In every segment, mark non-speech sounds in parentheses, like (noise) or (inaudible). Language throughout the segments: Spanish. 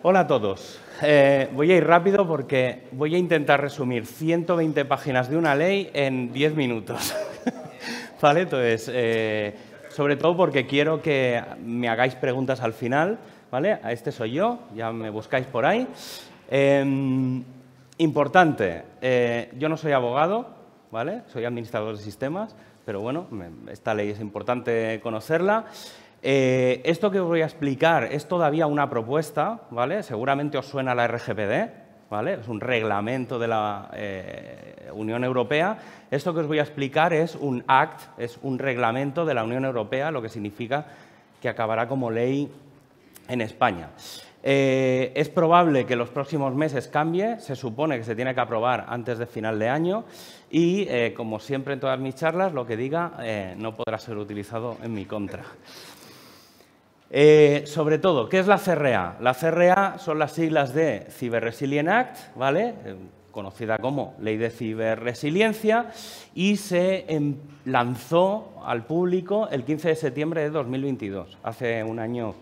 Hola a todos. Eh, voy a ir rápido porque voy a intentar resumir 120 páginas de una ley en 10 minutos. (laughs) ¿Vale? Entonces, eh, sobre todo porque quiero que me hagáis preguntas al final. ¿Vale? Este soy yo, ya me buscáis por ahí. Em, importante, eh, yo no soy abogado, ¿vale? Soy administrador de sistemas, pero bueno, esta ley es importante conocerla. Eh, esto que os voy a explicar es todavía una propuesta, ¿vale? Seguramente os suena la RGPD, ¿vale? Es un reglamento de la eh, Unión Europea. Esto que os voy a explicar es un act, es un reglamento de la Unión Europea, lo que significa que acabará como ley en España. Eh, es probable que los próximos meses cambie, se supone que se tiene que aprobar antes de final de año y, como siempre en todas mis charlas, lo que diga no podrá ser utilizado en mi contra. Eh, sobre todo, ¿qué es la CRA? La CRA son las siglas de Cyber Resilient Act, ¿vale? Eh, conocida como Ley de Ciberresiliencia, y se em, lanzó al público el 15 de septiembre de 2022, hace un año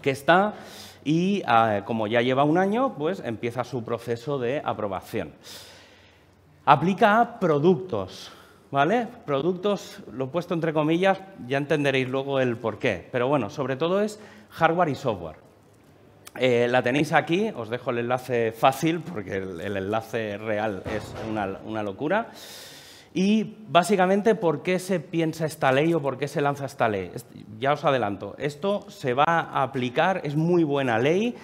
que está, y ah, como ya lleva un año, pues empieza su proceso de aprobación. Aplica a productos, ¿Vale? Productos, lo he puesto entre comillas, ya entenderéis luego el por qué. Pero bueno, sobre todo es hardware y software. Eh, la tenéis aquí, os dejo el enlace fácil porque el, enlace real es una, una locura. Y básicamente, ¿por qué se piensa esta ley o por qué se lanza esta ley? Ya os adelanto, esto se va a aplicar, es muy buena ley,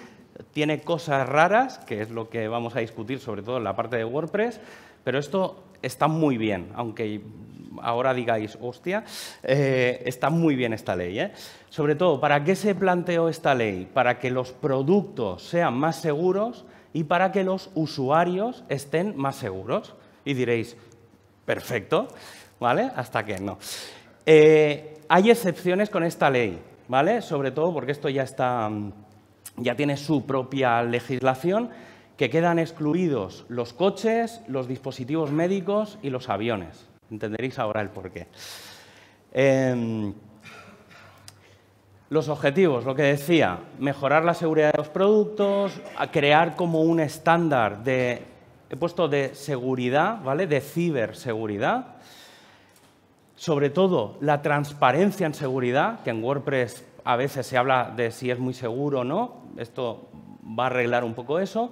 tiene cosas raras, que es lo que vamos a discutir sobre todo en la parte de WordPress, pero esto está muy bien, aunque ahora digáis, hostia, eh, está muy bien esta ley. ¿eh? Sobre todo, ¿para qué se planteó esta ley? Para que los productos sean más seguros y para que los usuarios estén más seguros. Y diréis, perfecto, ¿vale? Hasta que no. Eh, hay excepciones con esta ley, ¿vale? Sobre todo porque esto ya está, ya tiene su propia legislación que quedan excluidos los coches, los dispositivos médicos y los aviones. Entenderéis ahora el porqué. Em, los objetivos, lo que decía, mejorar la seguridad de los productos, crear como un estándar de, puesto de seguridad, ¿vale? De ciberseguridad. Sobre todo, la transparencia en seguridad, que en WordPress a veces se habla de si es muy seguro o no. Esto va a arreglar un poco eso.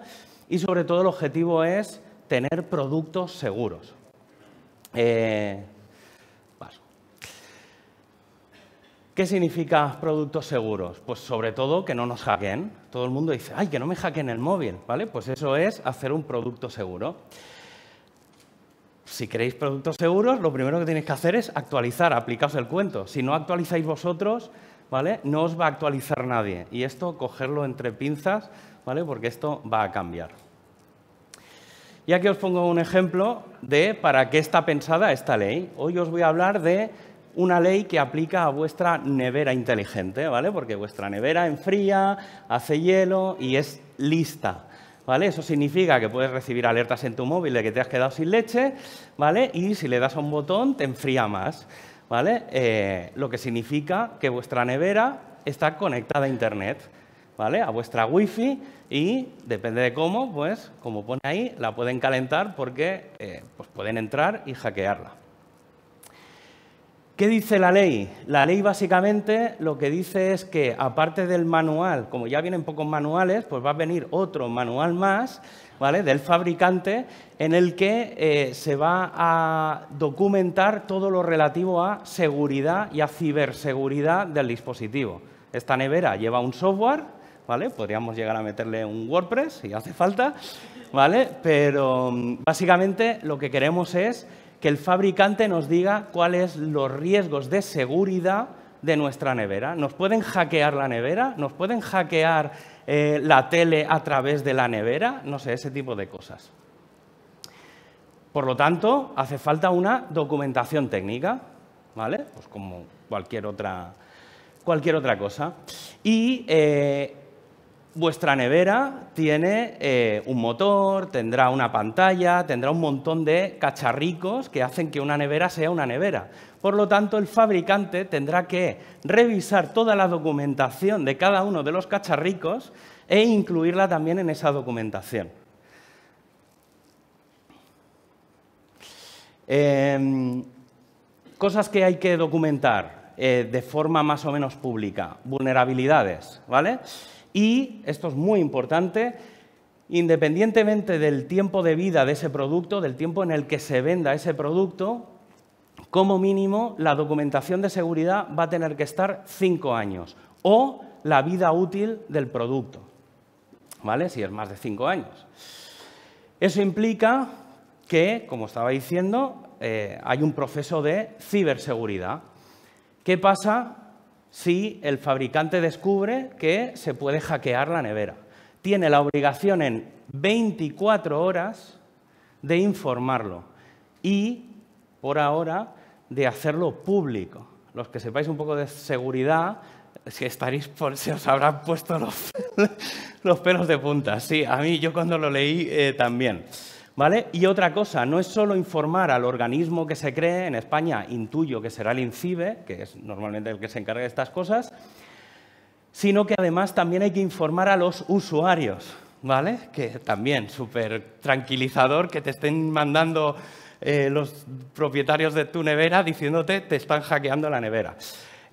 Y sobre todo el objetivo es tener productos seguros. Eh, ¿Qué significa productos seguros? Pues sobre todo que no nos hackeen. Todo el mundo dice, ay, que no me hackeen el móvil, ¿vale? Pues eso es hacer un producto seguro. Si queréis productos seguros, lo primero que tenéis que hacer es actualizar, aplicaos el cuento. Si no actualizáis vosotros, ¿vale? No os va a actualizar nadie. Y esto, cogerlo entre pinzas, ¿vale? Porque esto va a cambiar. Y aquí os pongo un ejemplo de para qué está pensada esta ley. Hoy os voy a hablar de una ley que aplica a vuestra nevera inteligente, ¿vale? Porque vuestra nevera enfría, hace hielo y es lista. ¿Vale? Eso significa que puedes recibir alertas en tu móvil de que te has quedado sin leche, ¿vale? Y si le das a un botón, te enfría más, ¿vale? Eh, lo que significa que vuestra nevera está conectada a Internet. ¿vale? A vuestra wifi y depende de cómo, pues como pone ahí, la pueden calentar porque eh, pues pueden entrar y hackearla. ¿Qué dice la ley? La ley básicamente lo que dice es que aparte del manual, como ya vienen pocos manuales, pues va a venir otro manual más, ¿vale? Del fabricante en el que eh, se va a documentar todo lo relativo a seguridad y a ciberseguridad del dispositivo. Esta nevera lleva un software Podríamos llegar a meterle un WordPress si hace falta, ¿vale? Pero mm, básicamente lo que queremos es que el fabricante nos diga cuáles los riesgos de seguridad de nuestra nevera. Nos pueden hackear la nevera, nos pueden hackear eh, la tele a través de la nevera, no sé, ese tipo de cosas. Por lo tanto, hace falta una documentación técnica, ¿vale? Pues como cualquier otra, cualquier otra cosa. Y eh, vuestra nevera tiene eh, un motor, tendrá una pantalla, tendrá un montón de cacharricos que hacen que una nevera sea una nevera. Por lo tanto, el fabricante tendrá que revisar toda la documentación de cada uno de los cacharricos e incluirla también en esa documentación. Em, cosas que hay que documentar eh, de forma más o menos pública. Vulnerabilidades, ¿vale? y, esto es muy importante, independientemente del tiempo de vida de ese producto, del tiempo en el que se venda ese producto, como mínimo la documentación de seguridad va a tener que estar cinco años o la vida útil del producto, ¿vale? Si es más de cinco años. Eso implica que, como estaba diciendo, eh, hay un proceso de ciberseguridad. ¿Qué pasa si el fabricante descubre que se puede hackear la nevera. Tiene la obligación en 24 horas de informarlo y, por ahora, de hacerlo público. Los que sepáis un poco de seguridad, si estaréis por, se os habrán puesto los, (laughs) pelos de punta. Sí, a mí yo cuando lo leí eh, también. Y otra cosa, no es solo informar al organismo que se cree, en España intuyo que será el INCIBE, que es normalmente el que se encarga de estas cosas, sino que además también hay que informar a los usuarios, ¿vale? Que también súper tranquilizador que te estén mandando eh, los propietarios de tu nevera diciéndote te están hackeando la nevera.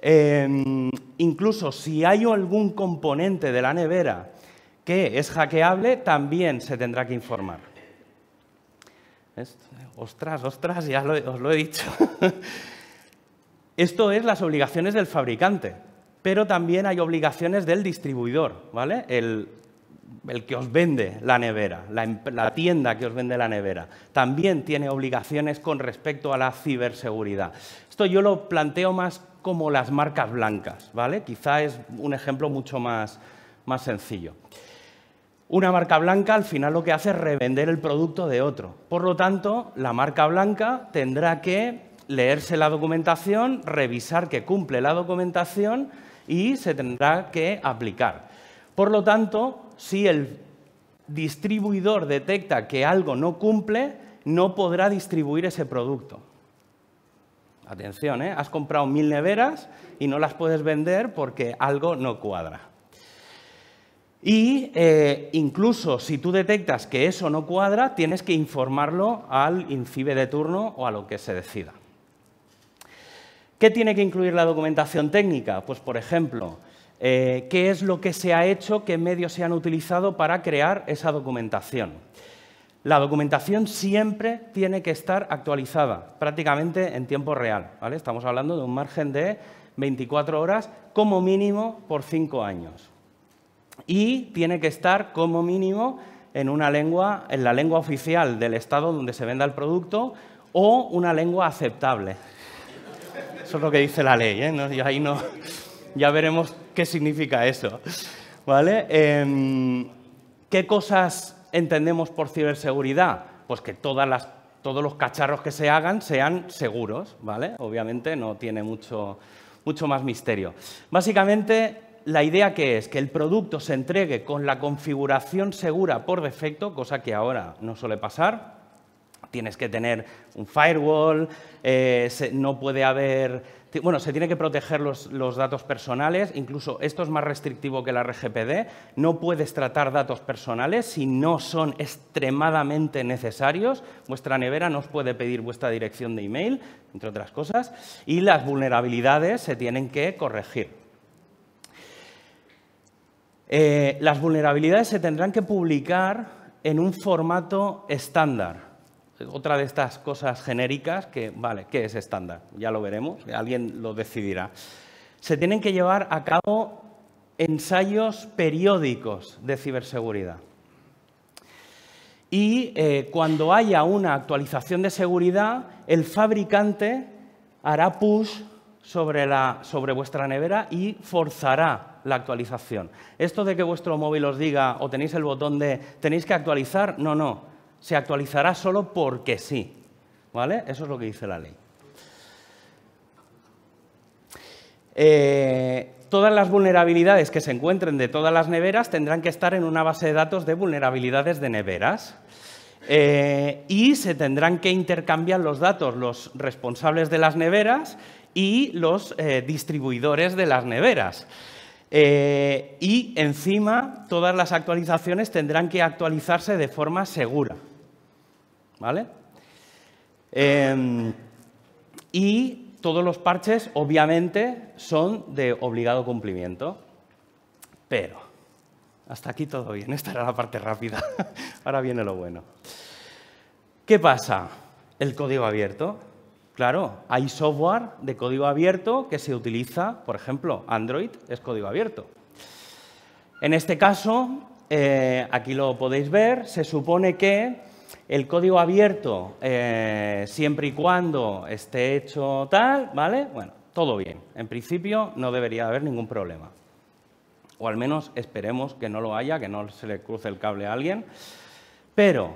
Em, incluso si hay algún componente de la nevera que es hackeable, también se tendrá que informar ostras, ostras, ya os lo he dicho. (laughs) Esto es las obligaciones del fabricante, pero también hay obligaciones del distribuidor, ¿vale? El, que os vende la nevera, la, tienda que os vende la nevera, también tiene obligaciones con respecto a la ciberseguridad. Esto yo lo planteo más como las marcas blancas, ¿vale? Quizá es un ejemplo mucho más sencillo. Una marca blanca al final lo que hace es revender el producto de otro. Por lo tanto, la marca blanca tendrá que leerse la documentación, revisar que cumple la documentación y se tendrá que aplicar. Por lo tanto, si el distribuidor detecta que algo no cumple, no podrá distribuir ese producto. Atención, ¿eh? has comprado mil neveras y no las puedes vender porque algo no cuadra. Y eh, incluso si tú detectas que eso no cuadra, tienes que informarlo al INCIBE de turno o a lo que se decida. ¿Qué tiene que incluir la documentación técnica? Pues, por ejemplo, eh, qué es lo que se ha hecho, qué medios se han utilizado para crear esa documentación. La documentación siempre tiene que estar actualizada, prácticamente en tiempo real. Estamos hablando de un margen de 24 horas como mínimo por cinco años y tiene que estar como mínimo en una lengua, en la lengua oficial del estado donde se venda el producto o una lengua aceptable. Eso es lo que dice la ley, ¿eh? ahí ya veremos qué significa eso. ¿Vale? Em, ¿Qué cosas entendemos por ciberseguridad? Pues que todos los cacharros que se hagan sean seguros, ¿vale? Obviamente no tiene mucho, mucho más misterio. Básicamente, la idea que es que el producto se entregue con la configuración segura por defecto, cosa que ahora no suele pasar. Tienes que tener un firewall, eh, se, no puede haber... Bueno, se tiene que proteger los, los, datos personales, incluso esto es más restrictivo que la RGPD. No puedes tratar datos personales si no son extremadamente necesarios. Vuestra nevera no os puede pedir vuestra dirección de email, entre otras cosas. Y las vulnerabilidades se tienen que corregir. Eh, las vulnerabilidades se tendrán que publicar en un formato estándar. Otra de estas cosas genéricas que, vale, ¿qué es estándar? Ya lo veremos, alguien lo decidirá. Se tienen que llevar a cabo ensayos periódicos de ciberseguridad. Y eh, cuando haya una actualización de seguridad, el fabricante hará push sobre, la, sobre vuestra nevera y forzará la actualización. Esto de que vuestro móvil os diga o tenéis el botón de tenéis que actualizar, no, no. Se actualizará solo porque sí. ¿Vale? Eso es lo que dice la ley. Eh, todas las vulnerabilidades que se encuentren de todas las neveras tendrán que estar en una base de datos de vulnerabilidades de neveras. Eh, y se tendrán que intercambiar los datos los responsables de las neveras y los eh, distribuidores de las neveras. Eh, y encima, todas las actualizaciones tendrán que actualizarse de forma segura. ¿Vale? Em, y todos los parches, obviamente, son de obligado cumplimiento. Pero, hasta aquí todo bien. Esta era la parte rápida. (laughs) Ahora viene lo bueno. ¿Qué pasa? El código abierto. Claro, hay software de código abierto que se utiliza, por ejemplo, Android es código abierto. En este caso, eh, aquí lo podéis ver, se supone que el código abierto, eh, siempre y cuando esté hecho tal, ¿vale? Bueno, todo bien. En principio no debería haber ningún problema. O al menos esperemos que no lo haya, que no se le cruce el cable a alguien. Pero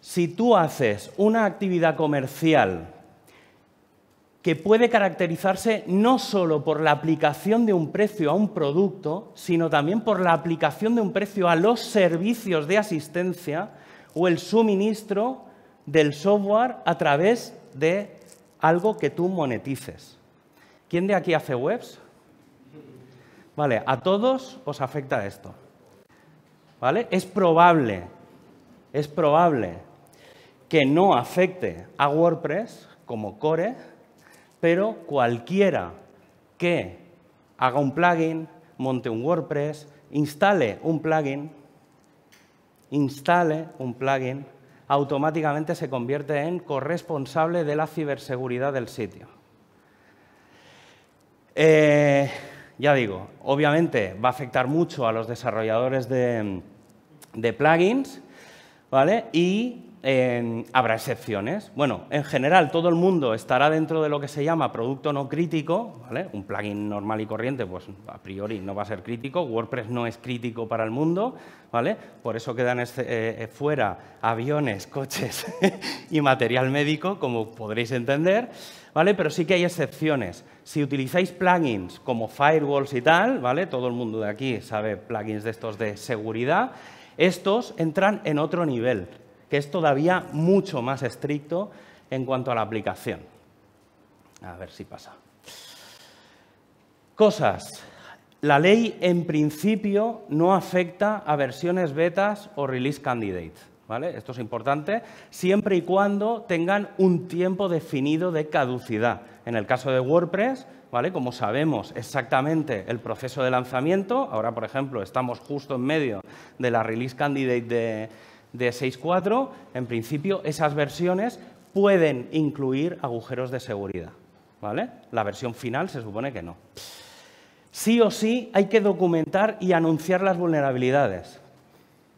si tú haces una actividad comercial que puede caracterizarse no solo por la aplicación de un precio a un producto, sino también por la aplicación de un precio a los servicios de asistencia o el suministro del software a través de algo que tú monetices. ¿Quién de aquí hace webs? Vale, a todos os afecta esto. ¿Vale? Es probable, es probable que no afecte a WordPress como core, pero cualquiera que haga un plugin, monte un WordPress, instale un plugin, instale un plugin, automáticamente se convierte en corresponsable de la ciberseguridad del sitio. Eh, ya digo, obviamente va a afectar mucho a los desarrolladores de, de plugins, ¿vale? Y habrá excepciones. Bueno, en general todo el mundo estará dentro de lo que se llama producto no crítico, Un plugin normal y corriente, pues a priori no va a ser crítico, WordPress no es crítico para el mundo, ¿vale? Por eso quedan eh, eh, fuera aviones, coches (laughs) y material médico, como podréis entender, ¿vale? Pero sí que hay excepciones. Si utilizáis plugins como firewalls y tal, ¿vale? Todo el mundo de aquí sabe plugins de estos de seguridad, estos entran en otro nivel que es todavía mucho más estricto en cuanto a la aplicación. A ver si pasa. Cosas. La ley, en principio, no afecta a versiones betas o release candidate, ¿vale? Esto es importante, siempre y cuando tengan un tiempo definido de caducidad. En el caso de WordPress, ¿vale? como sabemos exactamente el proceso de lanzamiento, ahora, por ejemplo, estamos justo en medio de la release candidate de, de 6.4, en principio esas versiones pueden incluir agujeros de seguridad. ¿vale? La versión final se supone que no. Sí o sí hay que documentar y anunciar las vulnerabilidades.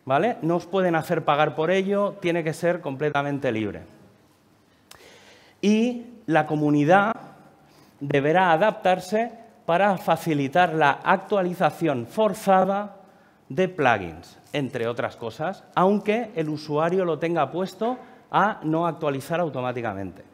¿vale? No os pueden hacer pagar por ello, tiene que ser completamente libre. Y la comunidad deberá adaptarse para facilitar la actualización forzada de plugins, entre otras cosas, aunque el usuario lo tenga puesto a no actualizar automáticamente.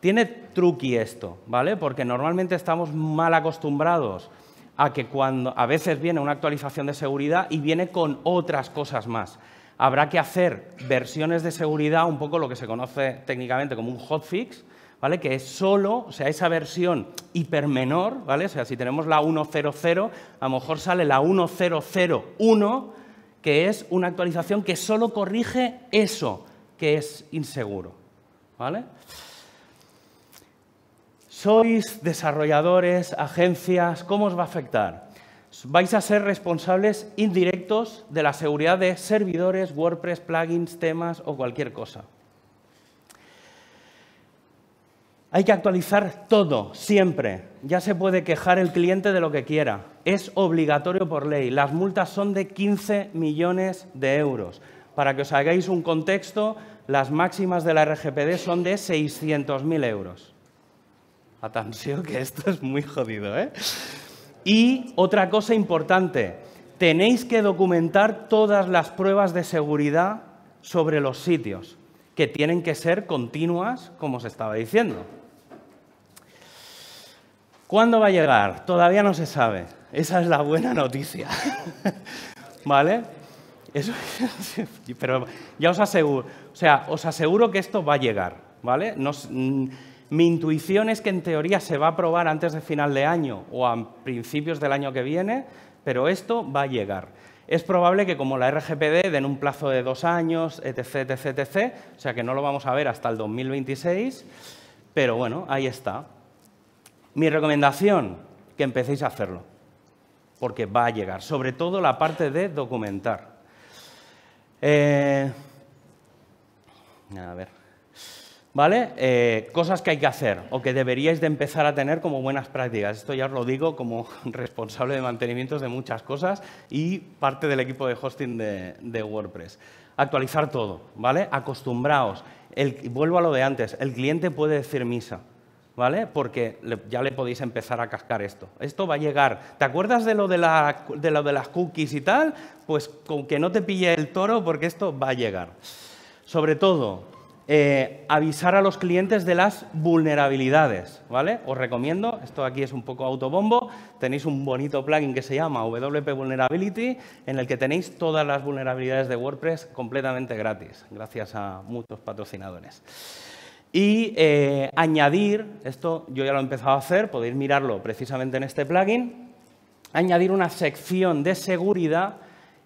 Tiene truqui esto, ¿vale? Porque normalmente estamos mal acostumbrados a que cuando a veces viene una actualización de seguridad y viene con otras cosas más. Habrá que hacer versiones de seguridad, un poco lo que se conoce técnicamente como un hotfix, ¿vale? que es solo, o sea, esa versión hipermenor, ¿vale? o sea, si tenemos la 1.0.0, a lo mejor sale la 1.0.0.1, que es una actualización que solo corrige eso que es inseguro. ¿vale? Sois desarrolladores, agencias, ¿cómo os va a afectar? Vais a ser responsables indirectos de la seguridad de servidores, WordPress, plugins, temas o cualquier cosa. Hay que actualizar todo, siempre. Ya se puede quejar el cliente de lo que quiera. Es obligatorio por ley. Las multas son de 15 millones de euros. Para que os hagáis un contexto, las máximas de la RGPD son de 600.000 euros. Atención que esto es muy jodido, ¿eh? Y otra cosa importante, tenéis que documentar todas las pruebas de seguridad sobre los sitios, que tienen que ser continuas, como os estaba diciendo. ¿Cuándo va a llegar? Todavía no se sabe. Esa es la buena noticia. (laughs) ¿Vale? Eso, (laughs) pero ya os aseguro, o sea, os aseguro que esto va a llegar, ¿vale? Mm, mi intuición es que en teoría se va a aprobar antes de final de año o a principios del año que viene, pero esto va a llegar. Es probable que como la RGPD den un plazo de dos años, etc, etc, etc, o sea que no lo vamos a ver hasta el 2026, pero bueno, ahí está. Mi recomendación, que empecéis a hacerlo, porque va a llegar, sobre todo la parte de documentar. Eh, ver. ¿Vale? Eh, cosas que hay que hacer o que deberíais de empezar a tener como buenas prácticas. Esto ya os lo digo como (laughs) responsable de mantenimientos de muchas cosas y parte del equipo de hosting de, WordPress. Actualizar todo, ¿vale? Acostumbraos. vuelvo a lo de antes, el cliente puede decir misa. ¿vale? Porque ya le podéis empezar a cascar esto. Esto va a llegar. ¿Te acuerdas de lo de, las cookies y tal? Pues con que no te pille el toro porque esto va a llegar. Sobre todo, eh, avisar a los clientes de las vulnerabilidades, ¿vale? Os recomiendo, esto aquí es un poco autobombo, tenéis un bonito plugin que se llama WP Vulnerability, en el que tenéis todas las vulnerabilidades de WordPress completamente gratis, gracias a muchos patrocinadores y eh, añadir, esto yo ya lo he empezado a hacer, podéis mirarlo precisamente en este plugin, añadir una sección de seguridad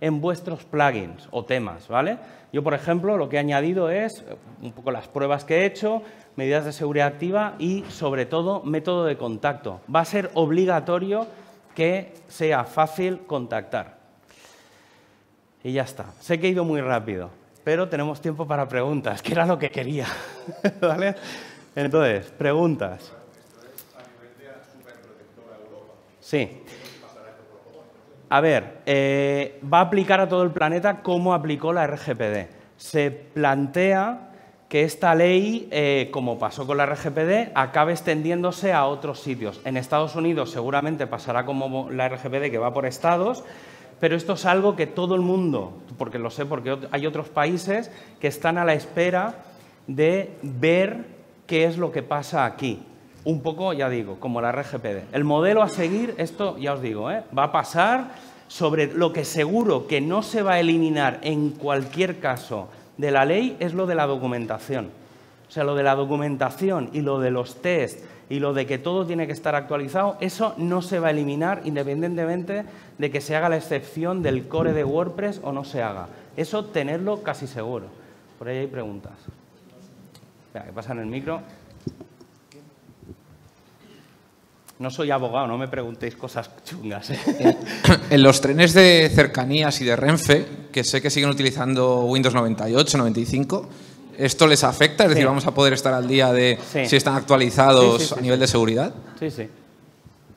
en vuestros plugins o temas, ¿vale? Yo, por ejemplo, lo que he añadido es eh, un poco las pruebas que he hecho, medidas de seguridad activa y, sobre todo, método de contacto. Va a ser obligatorio que sea fácil contactar. Y ya está. Sé que he ido muy rápido pero tenemos tiempo para preguntas, que era lo que quería. (laughs) Entonces, preguntas. Sí. A ver, eh, va a aplicar a todo el planeta como aplicó la RGPD. Se plantea que esta ley, eh, como pasó con la RGPD, acabe extendiéndose a otros sitios. En Estados Unidos seguramente pasará como la RGPD que va por estados pero esto es algo que todo el mundo, porque lo sé, porque hay otros países que están a la espera de ver qué es lo que pasa aquí. Un poco, ya digo, como la RGPD. El modelo a seguir, esto ya os digo, ¿eh? va a pasar sobre lo que seguro que no se va a eliminar en cualquier caso de la ley es lo de la documentación. O sea, lo de la documentación y lo de los test y lo de que todo tiene que estar actualizado, eso no se va a eliminar independientemente de que se haga la excepción del core de WordPress o no se haga. Eso tenerlo casi seguro. Por ahí hay preguntas. Espera, que pasa en el micro. No soy abogado, no me preguntéis cosas chungas. ¿eh? (coughs) En los trenes de cercanías y de Renfe, que sé que siguen utilizando Windows 98, 95, ¿Esto les afecta? Es decir, ¿vamos a poder estar al día de si están actualizados a nivel de seguridad? Sí, sí.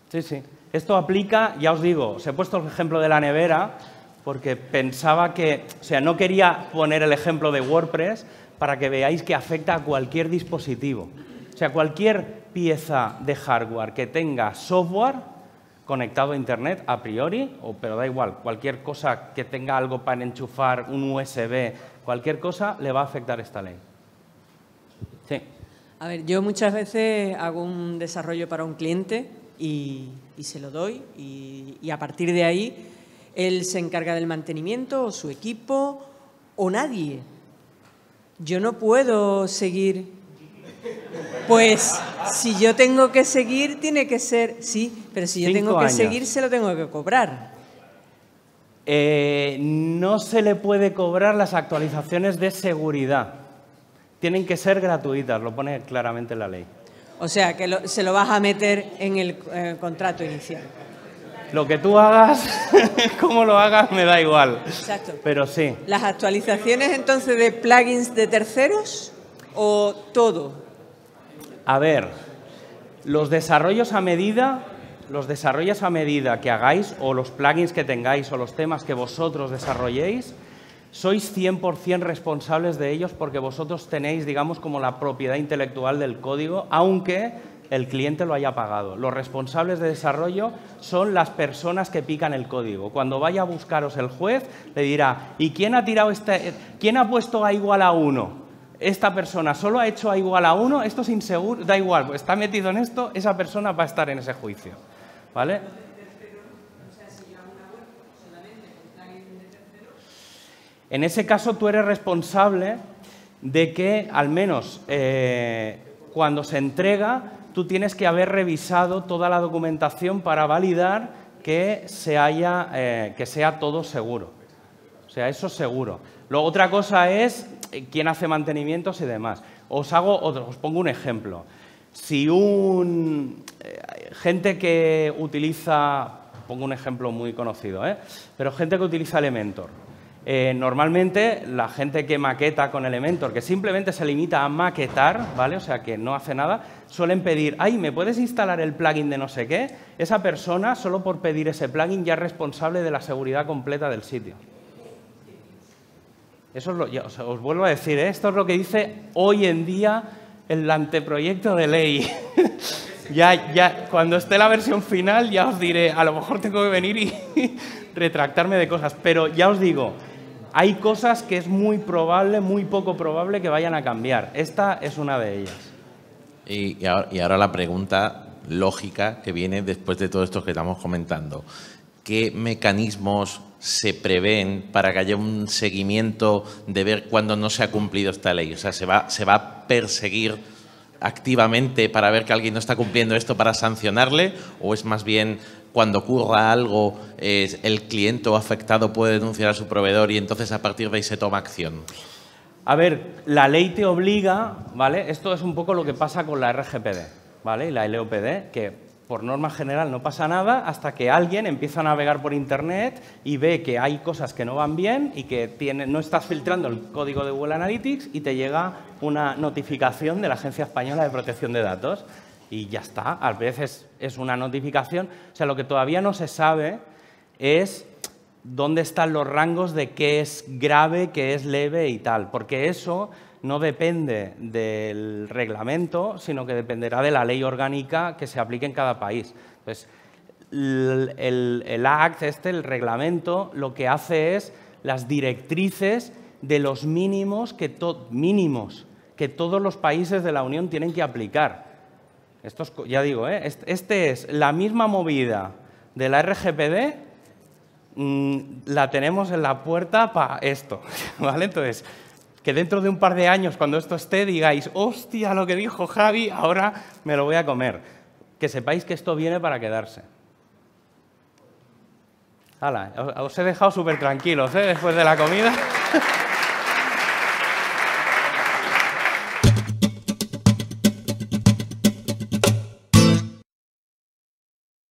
Sí, sí. Esto aplica, ya os digo, os he puesto el ejemplo de la nevera porque pensaba que, o sea, no quería poner el ejemplo de WordPress para que veáis que afecta a cualquier dispositivo. O sea, cualquier pieza de hardware que tenga software conectado a Internet a priori, o, pero da igual, cualquier cosa que tenga algo para enchufar un USB cualquier cosa le va a afectar esta ley. Sí. A ver, yo muchas veces hago un desarrollo para un cliente y, se lo doy y, a partir de ahí él se encarga del mantenimiento o su equipo o nadie. Yo no puedo seguir pues si yo tengo que seguir, tiene que ser, sí, pero si yo tengo que seguir, se lo tengo que cobrar. Eh, no se le puede cobrar las actualizaciones de seguridad. Tienen que ser gratuitas, lo pone claramente la ley. O sea, que se lo vas a meter en el, en el contrato inicial. Lo que tú hagas, (laughs) cómo lo hagas, me da igual. Exacto. Pero sí. ¿Las actualizaciones entonces de plugins de terceros o todo? A ver, los desarrollos a medida los desarrollos a medida que hagáis o los plugins que tengáis o los temas que vosotros desarrolléis, sois 100% responsables de ellos porque vosotros tenéis, digamos, como la propiedad intelectual del código, aunque el cliente lo haya pagado. Los responsables de desarrollo son las personas que pican el código. Cuando vaya a buscaros el juez, le dirá, ¿y quién ha tirado este, quién ha puesto a igual a uno? Esta persona solo ha hecho a igual a uno? esto es inseguro, da igual, pues está metido en esto, esa persona va a estar en ese juicio. ¿Vale? En ese caso tú eres responsable de que al menos eh, cuando se entrega tú tienes que haber revisado toda la documentación para validar que, se haya, eh, que sea todo seguro. O sea, eso seguro. Luego, otra cosa es eh, quién hace mantenimientos y demás. Os, hago, os pongo un ejemplo. Si un, gente que utiliza, pongo un ejemplo muy conocido, ¿eh? pero gente que utiliza Elementor. Eh, normalmente la gente que maqueta con Elementor, que simplemente se limita a maquetar, ¿vale? O sea, que no hace nada, suelen pedir, ay, ¿me puedes instalar el plugin de no sé qué? Esa persona, solo por pedir ese plugin, ya es responsable de la seguridad completa del sitio. Eso es lo, os, vuelvo a decir, ¿eh? esto es lo que dice hoy en día el anteproyecto de ley. Ya, ya, cuando esté la versión final ya os diré, a lo mejor tengo que venir y (laughs) retractarme de cosas, pero ya os digo, hay cosas que es muy probable, muy poco probable que vayan a cambiar. Esta es una de ellas. Y, y, ahora, la pregunta lógica que viene después de todo esto que estamos comentando. ¿Qué mecanismos se prevén para que haya un seguimiento de ver cuándo no se ha cumplido esta ley? O sea, ¿se va, se va a perseguir activamente para ver que alguien no está cumpliendo esto para sancionarle? ¿O es más bien cuando ocurra algo, el cliente o afectado puede denunciar a su proveedor y entonces a partir de ahí se toma acción? A ver, la ley te obliga, ¿vale? Esto es un poco lo que pasa con la RGPD, ¿vale? Y la LOPD, que por norma general no pasa nada hasta que alguien empieza a navegar por Internet y ve que hay cosas que no van bien y que no estás filtrando el código de Google Analytics y te llega una notificación de la Agencia Española de Protección de Datos. Y ya está, a veces es una notificación. O sea, lo que todavía no se sabe es dónde están los rangos de qué es grave, qué es leve y tal, porque eso no depende del reglamento, sino que dependerá de la ley orgánica que se aplique en cada país. Entonces, el, ACT, este, el reglamento, lo que hace es las directrices de los mínimos que, mínimos que todos los países de la Unión tienen que aplicar. ya digo, ¿eh? este es la misma movida de la RGPD, mm, la tenemos en la puerta para esto. (laughs) ¿vale? Entonces, que dentro de un par de años, cuando esto esté, digáis, hostia, lo que dijo Javi, ahora me lo voy a comer. Que sepáis que esto viene para quedarse. Hala, os he dejado súper tranquilos ¿eh? después de la comida. (laughs)